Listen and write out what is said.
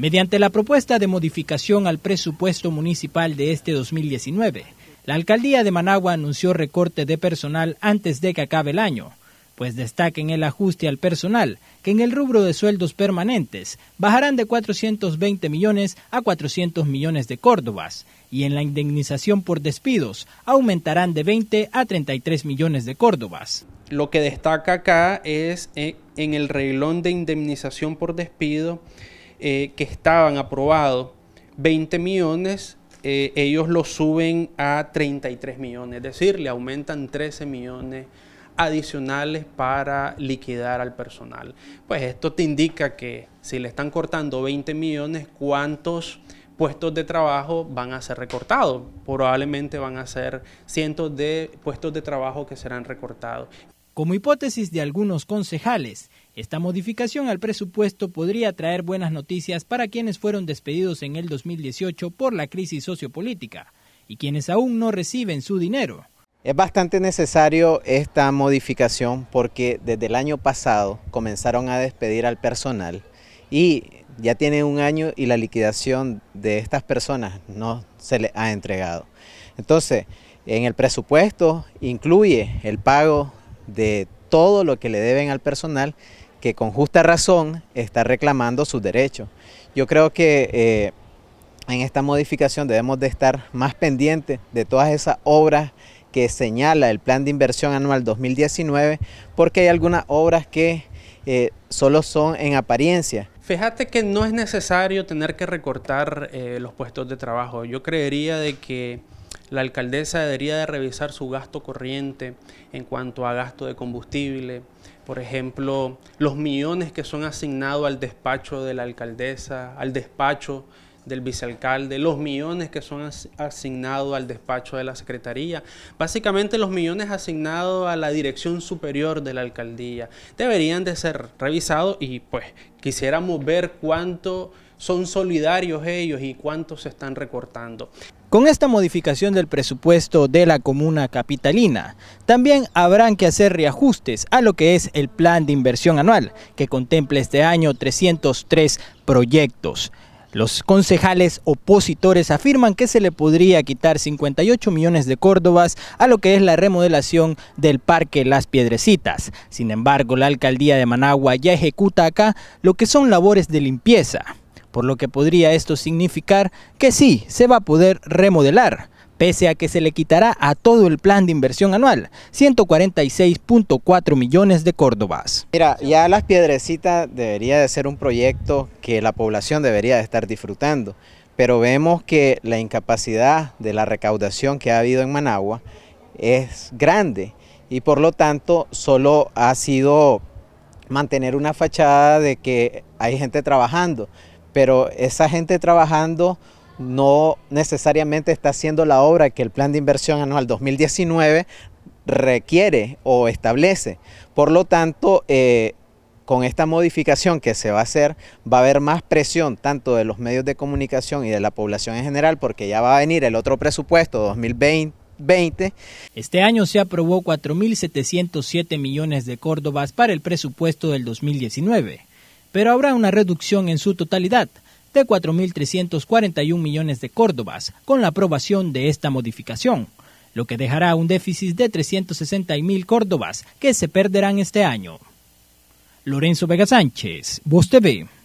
Mediante la propuesta de modificación al presupuesto municipal de este 2019, la alcaldía de Managua anunció recorte de personal antes de que acabe el año, pues destaca en el ajuste al personal, que en el rubro de sueldos permanentes bajarán de 420 millones a 400 millones de córdobas, y en la indemnización por despidos aumentarán de 20 a 33 millones de córdobas. Lo que destaca acá es eh, en el reglón de indemnización por despido eh, que estaban aprobados, 20 millones, eh, ellos lo suben a 33 millones, es decir, le aumentan 13 millones adicionales para liquidar al personal. Pues esto te indica que si le están cortando 20 millones, ¿cuántos puestos de trabajo van a ser recortados? Probablemente van a ser cientos de puestos de trabajo que serán recortados. Como hipótesis de algunos concejales, esta modificación al presupuesto podría traer buenas noticias para quienes fueron despedidos en el 2018 por la crisis sociopolítica y quienes aún no reciben su dinero. Es bastante necesario esta modificación porque desde el año pasado comenzaron a despedir al personal y ya tiene un año y la liquidación de estas personas no se le ha entregado. Entonces, en el presupuesto incluye el pago de todo lo que le deben al personal que con justa razón está reclamando sus derechos. Yo creo que eh, en esta modificación debemos de estar más pendientes de todas esas obras que señala el Plan de Inversión Anual 2019, porque hay algunas obras que eh, solo son en apariencia. Fíjate que no es necesario tener que recortar eh, los puestos de trabajo. Yo creería de que la alcaldesa debería de revisar su gasto corriente en cuanto a gasto de combustible, por ejemplo, los millones que son asignados al despacho de la alcaldesa, al despacho del vicealcalde, los millones que son asignados al despacho de la Secretaría, básicamente los millones asignados a la dirección superior de la alcaldía, deberían de ser revisados y pues quisiéramos ver cuánto son solidarios ellos y cuánto se están recortando. Con esta modificación del presupuesto de la comuna capitalina, también habrán que hacer reajustes a lo que es el plan de inversión anual, que contempla este año 303 proyectos. Los concejales opositores afirman que se le podría quitar 58 millones de córdobas a lo que es la remodelación del Parque Las Piedrecitas. Sin embargo, la alcaldía de Managua ya ejecuta acá lo que son labores de limpieza, por lo que podría esto significar que sí, se va a poder remodelar pese a que se le quitará a todo el plan de inversión anual, 146.4 millones de córdobas. Mira, ya Las Piedrecitas debería de ser un proyecto que la población debería de estar disfrutando, pero vemos que la incapacidad de la recaudación que ha habido en Managua es grande y por lo tanto solo ha sido mantener una fachada de que hay gente trabajando, pero esa gente trabajando no necesariamente está haciendo la obra que el plan de inversión anual 2019 requiere o establece. Por lo tanto, eh, con esta modificación que se va a hacer, va a haber más presión tanto de los medios de comunicación y de la población en general, porque ya va a venir el otro presupuesto 2020 Este año se aprobó 4.707 millones de córdobas para el presupuesto del 2019, pero habrá una reducción en su totalidad de 4.341 millones de córdobas con la aprobación de esta modificación, lo que dejará un déficit de 360.000 córdobas que se perderán este año. Lorenzo Vega Sánchez, Voz TV.